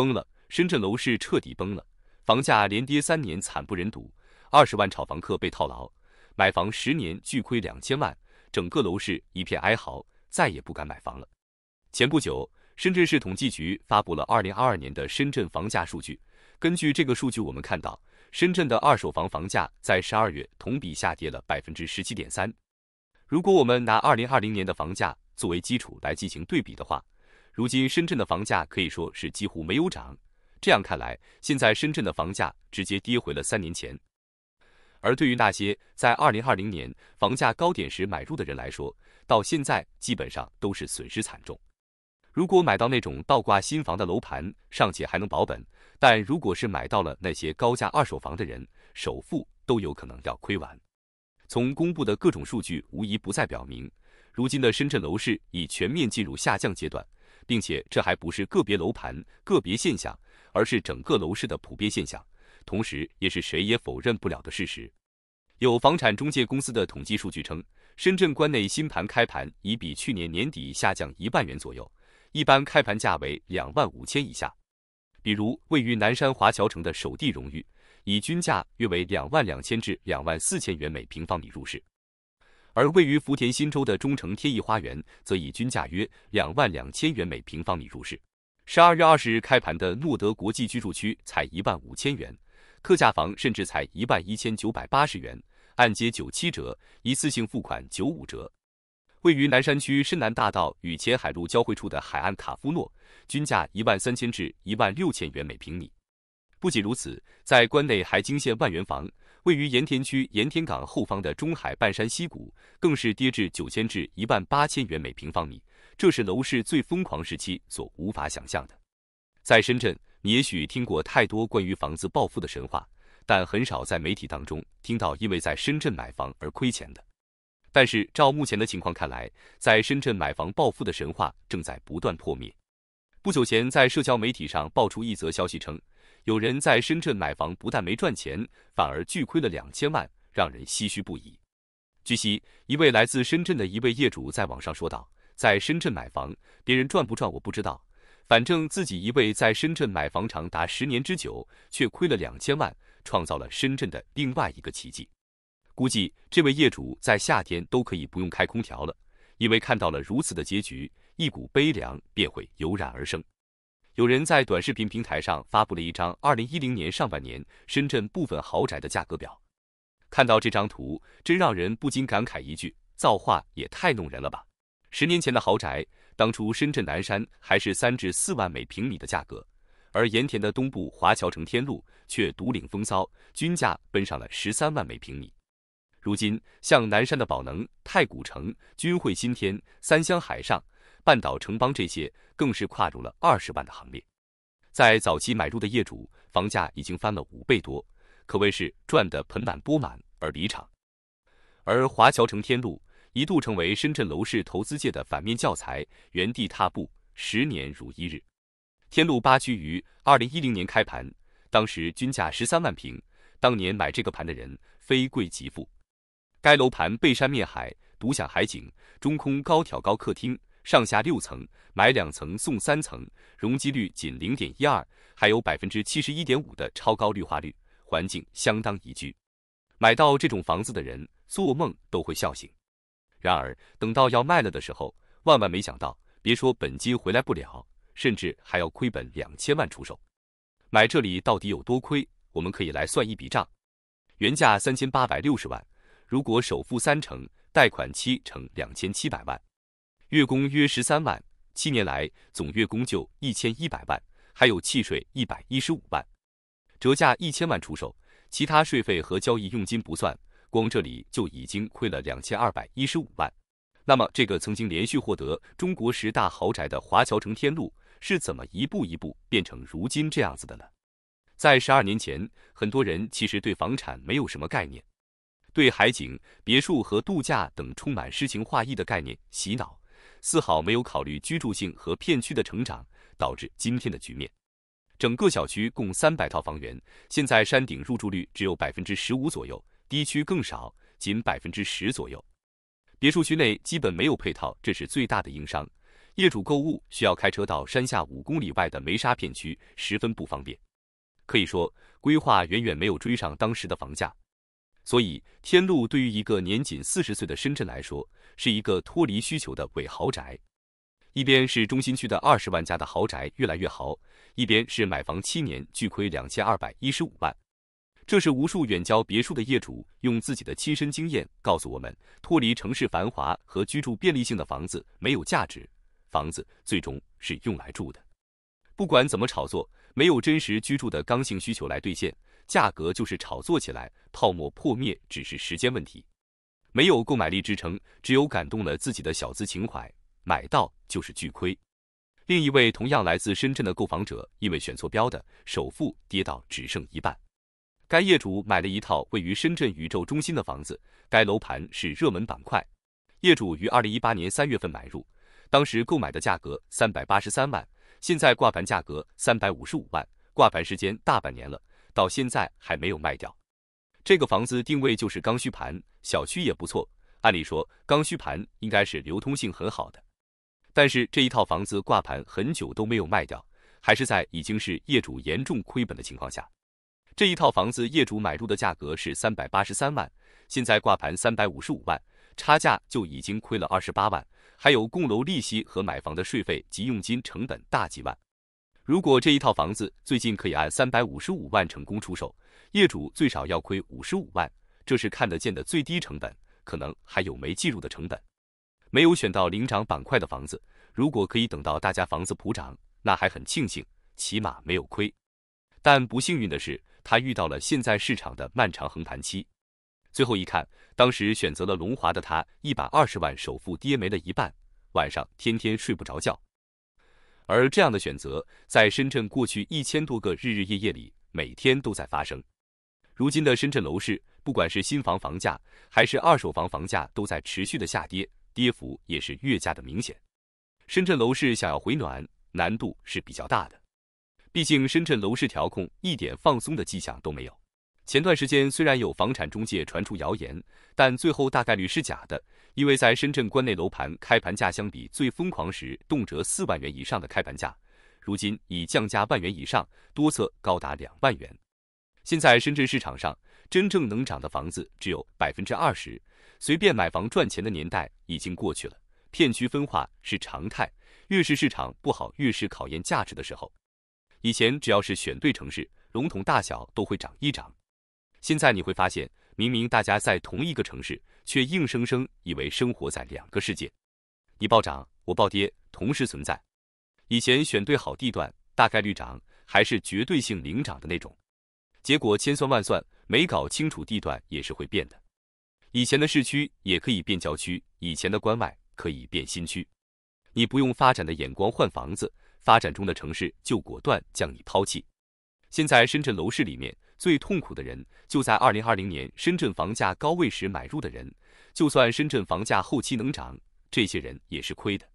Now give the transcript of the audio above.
崩了，深圳楼市彻底崩了，房价连跌三年，惨不忍睹，二十万炒房客被套牢，买房十年巨亏两千万，整个楼市一片哀嚎，再也不敢买房了。前不久，深圳市统计局发布了二零二二年的深圳房价数据，根据这个数据，我们看到深圳的二手房房价在十二月同比下跌了百分之十七点三。如果我们拿二零二零年的房价作为基础来进行对比的话，如今深圳的房价可以说是几乎没有涨，这样看来，现在深圳的房价直接跌回了三年前。而对于那些在二零二零年房价高点时买入的人来说，到现在基本上都是损失惨重。如果买到那种倒挂新房的楼盘，尚且还能保本；但如果是买到了那些高价二手房的人，首付都有可能要亏完。从公布的各种数据，无疑不再表明，如今的深圳楼市已全面进入下降阶段。并且这还不是个别楼盘个别现象，而是整个楼市的普遍现象，同时也是谁也否认不了的事实。有房产中介公司的统计数据称，深圳关内新盘开盘已比去年年底下降一万元左右，一般开盘价为两万五千以下。比如位于南山华侨城的首地荣誉，以均价约为两万两千至两万四千元每平方米入市。而位于福田新洲的中城天逸花园，则以均价约两万两千元每平方米入市。十二月二十日开盘的诺德国际居住区才一万五千元，特价房甚至才一万一千九百八十元，按揭九七折，一次性付款九五折。位于南山区深南大道与前海路交汇处的海岸卡夫诺，均价一万三千至一万六千元每平米。不仅如此，在关内还惊现万元房。位于盐田区盐田港后方的中海半山溪谷，更是跌至九千至一万八千元每平方米，这是楼市最疯狂时期所无法想象的。在深圳，你也许听过太多关于房子暴富的神话，但很少在媒体当中听到因为在深圳买房而亏钱的。但是照目前的情况看来，在深圳买房暴富的神话正在不断破灭。不久前，在社交媒体上爆出一则消息称。有人在深圳买房，不但没赚钱，反而巨亏了两千万，让人唏嘘不已。据悉，一位来自深圳的一位业主在网上说道：“在深圳买房，别人赚不赚我不知道，反正自己一位在深圳买房长达十年之久，却亏了两千万，创造了深圳的另外一个奇迹。估计这位业主在夏天都可以不用开空调了，因为看到了如此的结局，一股悲凉便会油然而生。”有人在短视频平台上发布了一张二零一零年上半年深圳部分豪宅的价格表，看到这张图，真让人不禁感慨一句：造化也太弄人了吧！十年前的豪宅，当初深圳南山还是三至四万每平米的价格，而盐田的东部华侨城天路却独领风骚，均价奔上了十三万每平米。如今，像南山的宝能太古城、君汇新天、三湘海上。半岛城邦这些更是跨入了二十万的行列，在早期买入的业主，房价已经翻了五倍多，可谓是赚得盆满钵满而离场。而华侨城天路一度成为深圳楼市投资界的反面教材，原地踏步，十年如一日。天路八区于二零一零年开盘，当时均价十三万平，当年买这个盘的人非贵即富。该楼盘背山面海，独享海景，中空高挑高客厅。上下六层，买两层送三层，容积率仅零点一二，还有百分之七十一点五的超高绿化率，环境相当宜居。买到这种房子的人，做梦都会笑醒。然而，等到要卖了的时候，万万没想到，别说本金回来不了，甚至还要亏本两千万出售。买这里到底有多亏？我们可以来算一笔账：原价三千八百六十万，如果首付三成，贷款七成两千七百万。月供约十三万，七年来总月供就一千一百万，还有契税一百一十五万，折价一千万出售，其他税费和交易佣金不算，光这里就已经亏了两千二百一十五万。那么，这个曾经连续获得中国十大豪宅的华侨城天麓是怎么一步一步变成如今这样子的呢？在十二年前，很多人其实对房产没有什么概念，对海景别墅和度假等充满诗情画意的概念洗脑。丝毫没有考虑居住性和片区的成长，导致今天的局面。整个小区共三百套房源，现在山顶入住率只有百分之十五左右，低区更少，仅百分之十左右。别墅区内基本没有配套，这是最大的硬伤。业主购物需要开车到山下五公里外的梅沙片区，十分不方便。可以说，规划远远没有追上当时的房价。所以，天路对于一个年仅四十岁的深圳来说，是一个脱离需求的伪豪宅。一边是中心区的二十万家的豪宅越来越豪，一边是买房七年巨亏两千二百一十五万。这是无数远郊别墅的业主用自己的亲身经验告诉我们：脱离城市繁华和居住便利性的房子没有价值。房子最终是用来住的，不管怎么炒作，没有真实居住的刚性需求来兑现。价格就是炒作起来，泡沫破灭只是时间问题。没有购买力支撑，只有感动了自己的小资情怀，买到就是巨亏。另一位同样来自深圳的购房者，因为选错标的，首付跌到只剩一半。该业主买了一套位于深圳宇宙中心的房子，该楼盘是热门板块。业主于二零一八年三月份买入，当时购买的价格三百八十三万，现在挂牌价格三百五十五万，挂牌时间大半年了。到现在还没有卖掉，这个房子定位就是刚需盘，小区也不错。按理说刚需盘应该是流通性很好的，但是这一套房子挂盘很久都没有卖掉，还是在已经是业主严重亏本的情况下。这一套房子业主买入的价格是三百八十三万，现在挂牌三百五十五万，差价就已经亏了二十八万，还有供楼利息和买房的税费及佣金成本大几万。如果这一套房子最近可以按三百五十五万成功出售，业主最少要亏五十五万，这是看得见的最低成本，可能还有没计入的成本。没有选到领涨板块的房子，如果可以等到大家房子普涨，那还很庆幸，起码没有亏。但不幸运的是，他遇到了现在市场的漫长横盘期。最后一看，当时选择了龙华的他，一百二十万首付跌没了一半，晚上天天睡不着觉。而这样的选择，在深圳过去一千多个日日夜夜里，每天都在发生。如今的深圳楼市，不管是新房房价还是二手房房价，都在持续的下跌，跌幅也是越加的明显。深圳楼市想要回暖，难度是比较大的。毕竟深圳楼市调控一点放松的迹象都没有。前段时间虽然有房产中介传出谣言，但最后大概率是假的。因为在深圳关内楼盘开盘价相比最疯狂时，动辄四万元以上的开盘价，如今已降价万元以上，多则高达两万元。现在深圳市场上真正能涨的房子只有百分之二十，随便买房赚钱的年代已经过去了，片区分化是常态，越是市场不好，越是考验价值的时候。以前只要是选对城市，笼统大小都会涨一涨，现在你会发现。明明大家在同一个城市，却硬生生以为生活在两个世界。你暴涨，我暴跌，同时存在。以前选对好地段，大概率涨，还是绝对性领涨的那种。结果千算万算没搞清楚地段，也是会变的。以前的市区也可以变郊区，以前的关外可以变新区。你不用发展的眼光换房子，发展中的城市就果断将你抛弃。现在深圳楼市里面。最痛苦的人，就在二零二零年深圳房价高位时买入的人。就算深圳房价后期能涨，这些人也是亏的。